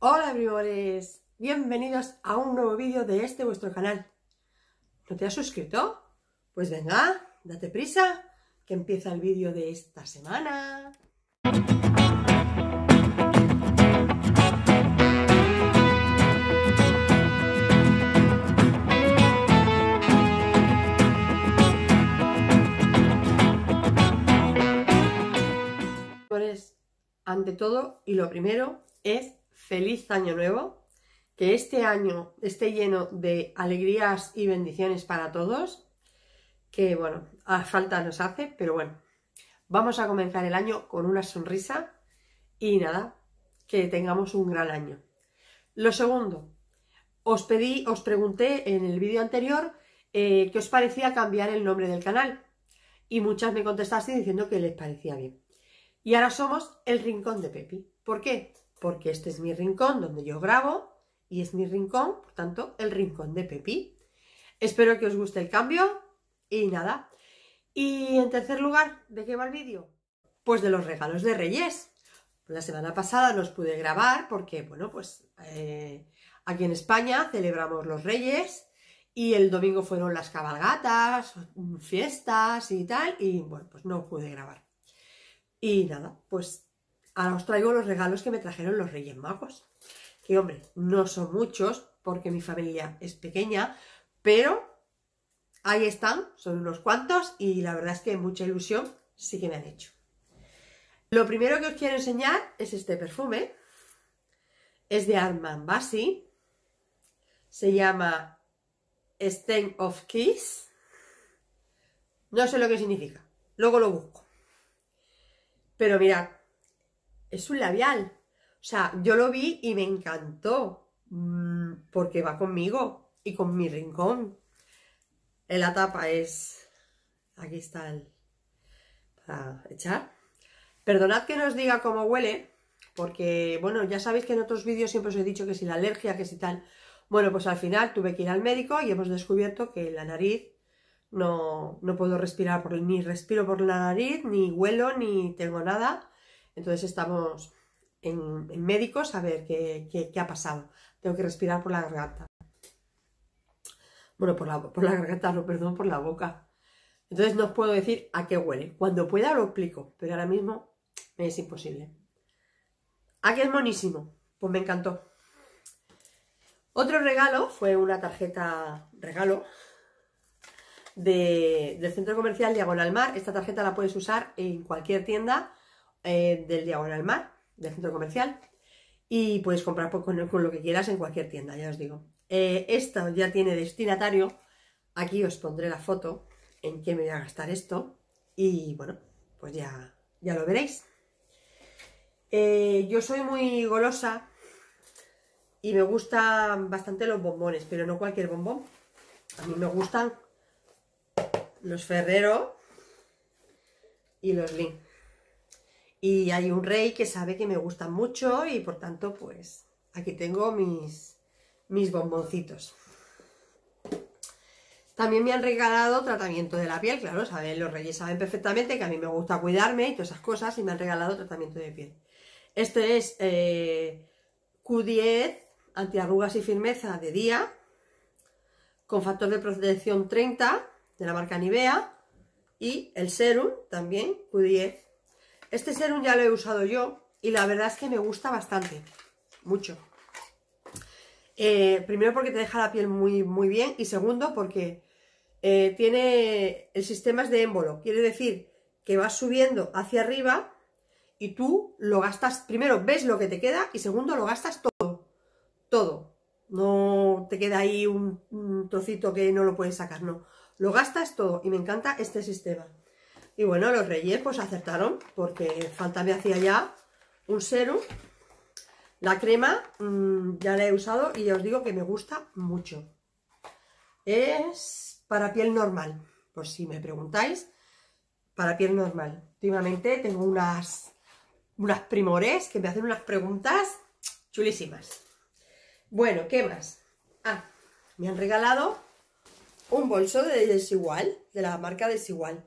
Hola everybody's, bienvenidos a un nuevo vídeo de este vuestro canal. ¿No te has suscrito? Pues venga, date prisa, que empieza el vídeo de esta semana. Ante todo y lo primero es feliz año nuevo, que este año esté lleno de alegrías y bendiciones para todos, que bueno, a falta nos hace, pero bueno, vamos a comenzar el año con una sonrisa y nada, que tengamos un gran año. Lo segundo, os pedí, os pregunté en el vídeo anterior que eh, qué os parecía cambiar el nombre del canal y muchas me contestaste diciendo que les parecía bien. Y ahora somos el Rincón de Pepi. ¿Por qué? porque este es mi rincón donde yo grabo y es mi rincón, por tanto, el rincón de Pepi. Espero que os guste el cambio y nada. Y en tercer lugar, ¿de qué va el vídeo? Pues de los regalos de Reyes. La semana pasada os pude grabar porque, bueno, pues eh, aquí en España celebramos los Reyes y el domingo fueron las cabalgatas, fiestas y tal, y bueno, pues no pude grabar. Y nada, pues ahora os traigo los regalos que me trajeron los Reyes Magos. Que hombre, no son muchos porque mi familia es pequeña, pero ahí están, son unos cuantos y la verdad es que mucha ilusión sí que me han hecho. Lo primero que os quiero enseñar es este perfume. Es de Armand Basi. Se llama Stain of Kiss. No sé lo que significa. Luego lo busco. Pero mirad, es un labial. O sea, yo lo vi y me encantó, mm, porque va conmigo y con mi rincón. En la tapa es... Aquí está el... para echar. Perdonad que no os diga cómo huele, porque, bueno, ya sabéis que en otros vídeos siempre os he dicho que si la alergia, que si tal... Bueno, pues al final tuve que ir al médico y hemos descubierto que la nariz no, no puedo respirar, por, ni respiro por la nariz, ni huelo, ni tengo nada. Entonces estamos en, médicos a ver qué, ha pasado. Tengo que respirar por la garganta. Bueno, por la, por la garganta, no, perdón, por la boca. Entonces no os puedo decir a qué huele. Cuando pueda lo explico, pero ahora mismo me es imposible. Aquí ah, es monísimo? Pues me encantó. Otro regalo fue una tarjeta regalo del centro comercial Diagonal Mar. Esta tarjeta la puedes usar en cualquier tienda eh, del Diagonal Mar, del centro comercial, y puedes comprar pues, con, lo que quieras en cualquier tienda, ya os digo. Eh, esto ya tiene destinatario, aquí os pondré la foto en qué me voy a gastar esto, y bueno, pues ya, ya lo veréis. Eh, yo soy muy golosa y me gustan bastante los bombones, pero no cualquier bombón. A mí me gustan los Ferrero y los links. Y hay un rey que sabe que me gusta mucho y por tanto, pues aquí tengo mis, mis bomboncitos. También me han regalado tratamiento de la piel, claro, saben, los reyes saben perfectamente que a mí me gusta cuidarme y todas esas cosas y me han regalado tratamiento de piel. Este es eh, Q10, antiarrugas y firmeza de día, con factor de protección 30 de la marca Nivea y el serum también Q10 este serum ya lo he usado yo y la verdad es que me gusta bastante, mucho. Eh, primero porque te deja la piel muy, muy bien y segundo porque eh, tiene el sistema es de émbolo, quiere decir que vas subiendo hacia arriba y tú lo gastas, primero ves lo que te queda y segundo lo gastas todo, todo. No te queda ahí un trocito que no lo puedes sacar, no. Lo gastas todo y me encanta este sistema. Y bueno, los reyes pues acertaron, porque falta me hacía ya un serum. La crema mm, ya la he usado y ya os digo que me gusta mucho. Es para piel normal, por si me preguntáis, para piel normal. Últimamente tengo unas, unas primores que me hacen unas preguntas chulísimas. Bueno, ¿qué más? Ah, me han regalado un bolso de Desigual, de la marca Desigual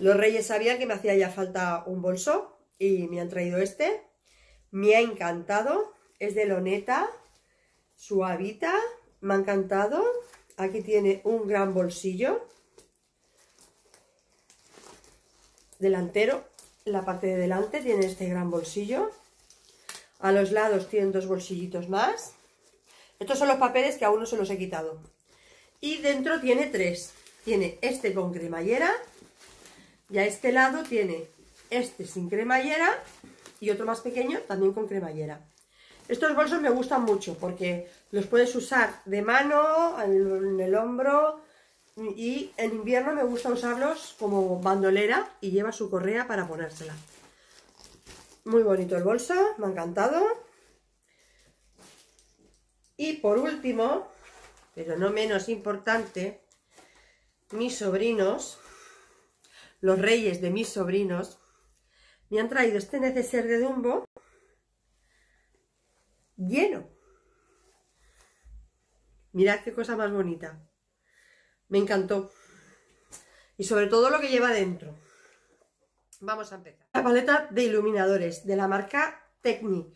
los reyes sabían que me hacía ya falta un bolso y me han traído este. Me ha encantado. Es de Loneta, suavita. Me ha encantado. Aquí tiene un gran bolsillo. Delantero, la parte de delante tiene este gran bolsillo. A los lados tienen dos bolsillitos más. Estos son los papeles que aún no se los he quitado. Y dentro tiene tres. Tiene este con cremallera y este lado tiene este sin cremallera y otro más pequeño también con cremallera. Estos bolsos me gustan mucho porque los puedes usar de mano, en el hombro y en invierno me gusta usarlos como bandolera y lleva su correa para ponérsela. Muy bonito el bolso, me ha encantado. Y por último, pero no menos importante, mis sobrinos los reyes de mis sobrinos, me han traído este neceser de Dumbo lleno. Mirad qué cosa más bonita. Me encantó. Y sobre todo lo que lleva dentro. Vamos a empezar. La paleta de iluminadores de la marca Technic.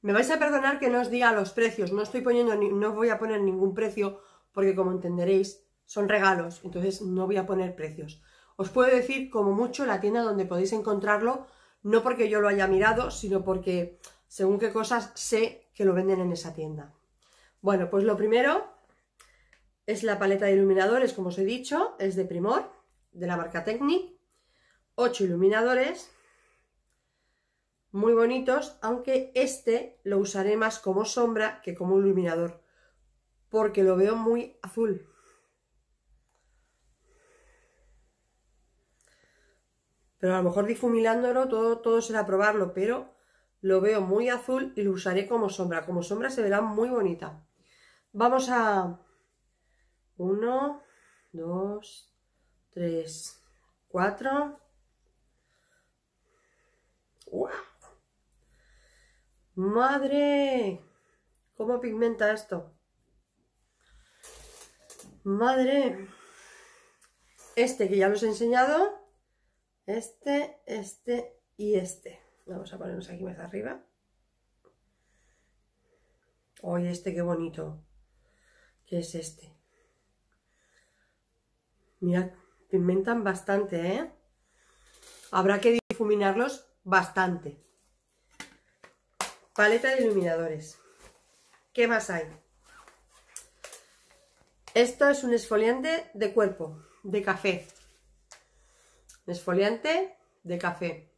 Me vais a perdonar que no os diga los precios. No estoy poniendo, no voy a poner ningún precio porque como entenderéis son regalos. Entonces no voy a poner precios. Os puedo decir como mucho la tienda donde podéis encontrarlo, no porque yo lo haya mirado, sino porque según qué cosas sé que lo venden en esa tienda. Bueno, pues lo primero es la paleta de iluminadores, como os he dicho, es de Primor, de la marca Technic. Ocho iluminadores, muy bonitos, aunque este lo usaré más como sombra que como iluminador, porque lo veo muy azul. Pero a lo mejor difuminándolo todo, será probarlo, pero lo veo muy azul y lo usaré como sombra. Como sombra se verá muy bonita. Vamos a... uno, dos tres, cuatro ¡Wow! ¡Madre! ¿Cómo pigmenta esto? ¡Madre! Este que ya los he enseñado este, este y este. Vamos a ponernos aquí más arriba. ¡Oye, este qué bonito! ¿Qué es este? Mira, pigmentan bastante, ¿eh? Habrá que difuminarlos bastante. Paleta de iluminadores. ¿Qué más hay? Esto es un esfoliante de cuerpo, de café. Esfoliante de café.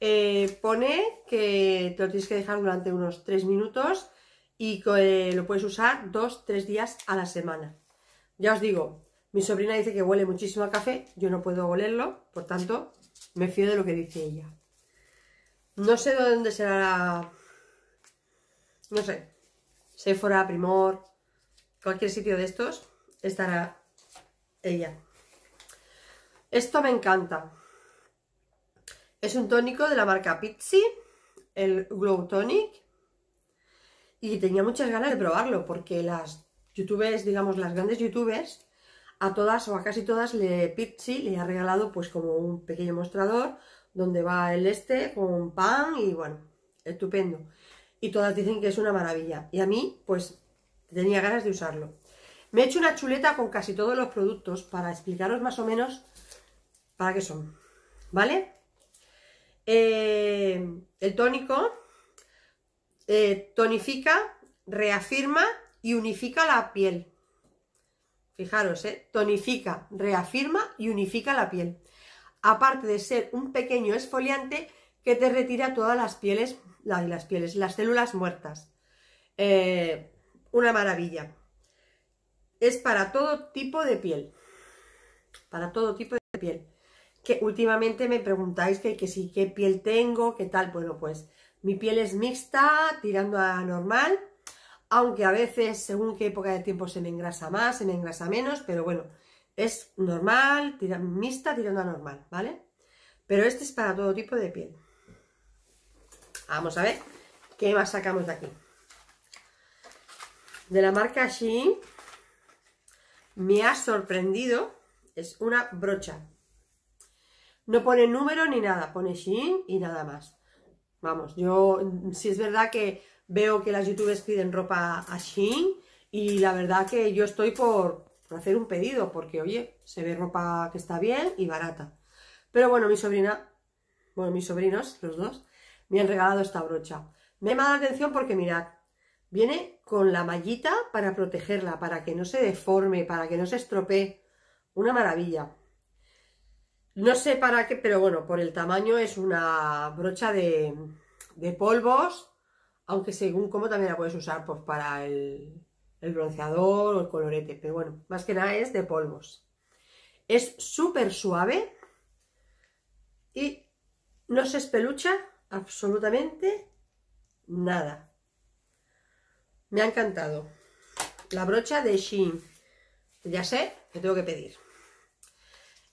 Eh, pone que te lo tienes que dejar durante unos 3 minutos y que eh, lo puedes usar 2-3 días a la semana. Ya os digo, mi sobrina dice que huele muchísimo a café, yo no puedo olerlo, por tanto, me fío de lo que dice ella. No sé dónde será No sé. Sephora, Primor, cualquier sitio de estos, estará ella. Esto me encanta. Es un tónico de la marca Pitsy, el Glow Tonic. Y tenía muchas ganas de probarlo porque las youtubers, digamos las grandes youtubers, a todas o a casi todas le le ha regalado pues como un pequeño mostrador donde va el este con pan y bueno, estupendo. Y todas dicen que es una maravilla. Y a mí pues tenía ganas de usarlo. Me he hecho una chuleta con casi todos los productos para explicaros más o menos ¿Para qué son? ¿Vale? Eh, el tónico eh, tonifica, reafirma y unifica la piel. Fijaros, eh, tonifica, reafirma y unifica la piel. Aparte de ser un pequeño esfoliante que te retira todas las pieles, las pieles, las células muertas. una maravilla. Es para todo tipo de piel. Para todo tipo de piel que últimamente me preguntáis que, que sí, qué piel tengo, qué tal. Bueno, pues mi piel es mixta, tirando a normal, aunque a veces, según qué época de tiempo, se me engrasa más, se me engrasa menos, pero bueno, es normal, mixta, tirando a normal, ¿vale? Pero este es para todo tipo de piel. Vamos a ver qué más sacamos de aquí. De la marca Shein me ha sorprendido, es una brocha no pone número ni nada, pone Shein y nada más. Vamos, yo si es verdad que veo que las youtubers piden ropa a Shein y la verdad que yo estoy por, hacer un pedido porque, oye, se ve ropa que está bien y barata. Pero bueno, mi sobrina, bueno, mis sobrinos, los dos, me han regalado esta brocha. Me ha llamado la atención porque mirad, viene con la mallita para protegerla, para que no se deforme, para que no se estropee. Una maravilla. No sé para qué, pero bueno, por el tamaño es una brocha de, polvos, aunque según cómo también la puedes usar pues, para el, bronceador o el colorete, pero bueno, más que nada es de polvos. Es súper suave y no se espelucha absolutamente nada. Me ha encantado. La brocha de Shein. Ya sé me tengo que pedir.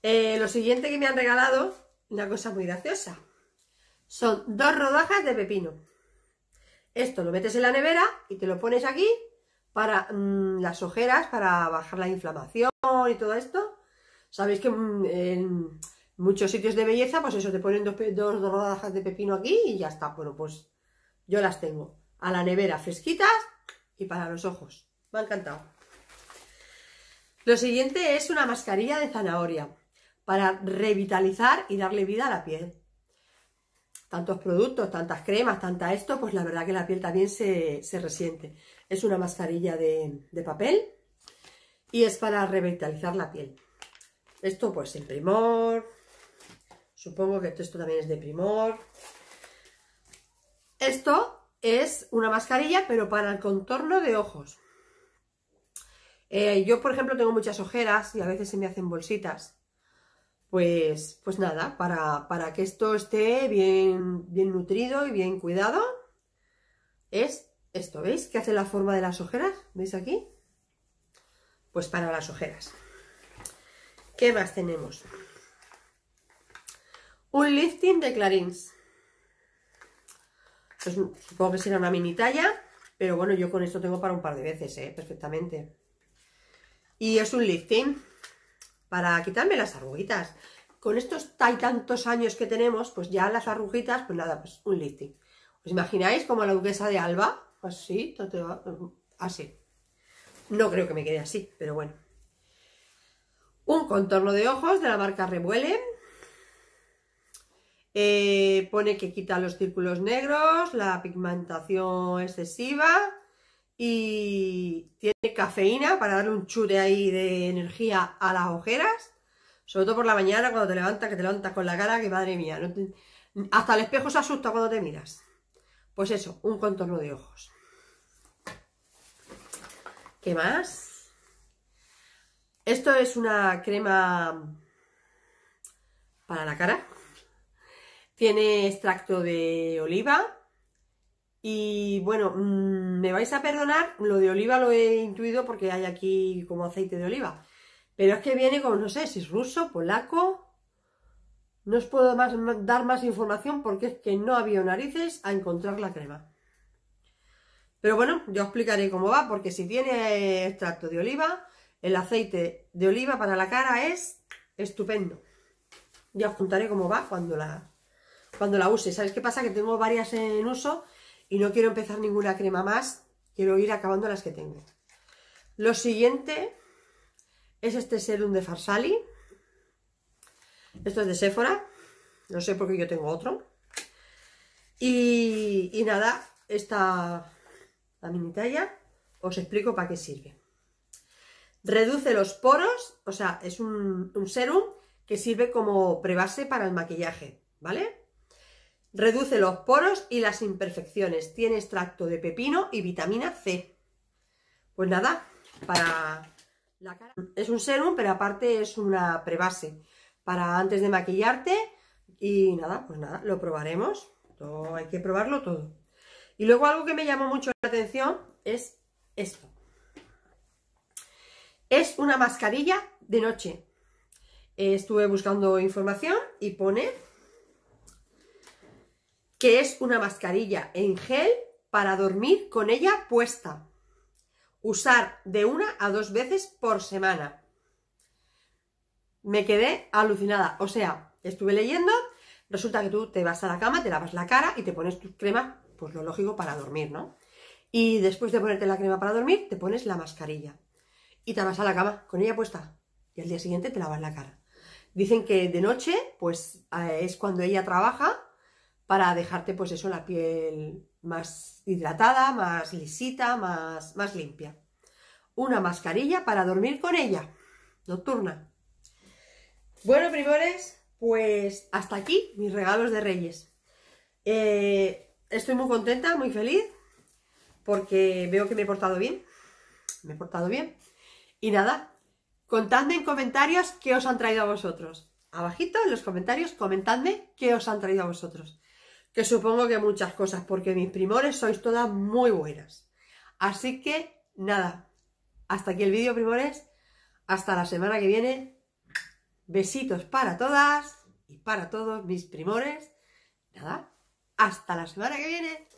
Eh, lo siguiente que me han regalado, una cosa muy graciosa, son dos rodajas de pepino. Esto lo metes en la nevera y te lo pones aquí para mm, las ojeras, para bajar la inflamación y todo esto. Sabéis que mm, en muchos sitios de belleza, pues eso, te ponen dos, dos rodajas de pepino aquí y ya está. Bueno, pues yo las tengo a la nevera fresquitas y para los ojos. Me ha encantado. Lo siguiente es una mascarilla de zanahoria para revitalizar y darle vida a la piel. Tantos productos, tantas cremas, tanta esto, pues la verdad que la piel también se, resiente. Es una mascarilla de, papel y es para revitalizar la piel. Esto pues en primor, supongo que esto también es de primor. Esto es una mascarilla pero para el contorno de ojos. Eh, yo por ejemplo tengo muchas ojeras y a veces se me hacen bolsitas pues, pues nada, para, que esto esté bien, bien nutrido y bien cuidado, es esto, ¿veis? Que hace la forma de las ojeras, ¿veis aquí? Pues para las ojeras. ¿Qué más tenemos? Un lifting de clarins. Pues, supongo que será una mini talla, pero bueno, yo con esto tengo para un par de veces, ¿eh? Perfectamente. Y es un lifting para quitarme las arruguitas. Con estos tantos años que tenemos, pues ya las arruguitas, pues nada, pues un lifting. ¿Os imagináis como la duquesa de Alba? Así, pues mm, así. No creo que me quede así, pero bueno. Un contorno de ojos de la marca Revuele. Eh, pone que quita los círculos negros, la pigmentación excesiva y tiene cafeína para darle un chute ahí de energía a las ojeras, sobre todo por la mañana cuando te levantas, que te levantas con la cara, que madre mía, hasta el espejo se asusta cuando te miras. Pues eso, un contorno de ojos. ¿Qué más? Esto es una crema para la cara. Tiene extracto de oliva, y bueno, mm, me vais a perdonar, lo de oliva lo he intuido porque hay aquí como aceite de oliva. Pero es que viene como no sé, si es ruso, polaco. No os puedo dar más información porque es que no había narices a encontrar la crema. Pero bueno, yo explicaré cómo va porque si tiene extracto de oliva, el aceite de oliva para la cara es estupendo. Ya os contaré cómo va cuando la, cuando la use. ¿Sabéis qué pasa? Que tengo varias en uso y no quiero empezar ninguna crema más, quiero ir acabando las que tengo. Lo siguiente es este serum de Farsali. Esto es de Sephora. No sé por qué yo tengo otro. Y, nada, esta la mini talla os explico para qué sirve. Reduce los poros, o sea, es un, un serum que sirve como prebase para el maquillaje, ¿vale? Reduce los poros y las imperfecciones. Tiene extracto de pepino y vitamina C. Pues nada, para la cara. Es un serum, pero aparte es una prebase. Para antes de maquillarte. Y nada, pues nada, lo probaremos. hay que probarlo todo. Y luego algo que me llamó mucho la atención es esto. Es una mascarilla de noche. Eh, estuve buscando información y pone que es una mascarilla en gel para dormir con ella puesta. Usar de una a dos veces por semana. Me quedé alucinada. O sea, estuve leyendo, resulta que tú te vas a la cama, te lavas la cara y te pones tu crema, pues lo lógico para dormir, ¿no? Y después de ponerte la crema para dormir, te pones la mascarilla. Y te vas a la cama con ella puesta. Y al día siguiente te lavas la cara. Dicen que de noche, pues eh, es cuando ella trabaja para dejarte pues eso, la piel más hidratada, más lisita, más, más limpia. Una mascarilla para dormir con ella, nocturna. Bueno, primores, pues hasta aquí mis regalos de Reyes. Eh, estoy muy contenta, muy feliz, porque veo que me he portado bien. Me he portado bien. Y nada, contadme en comentarios qué os han traído a vosotros. Abajito en los comentarios, comentadme qué os han traído a vosotros que supongo que muchas cosas, porque mis primores sois todas muy buenas. Así que, nada, hasta aquí el vídeo, primores. Hasta la semana que viene. Besitos para todas y para todos mis primores. Nada, hasta la semana que viene.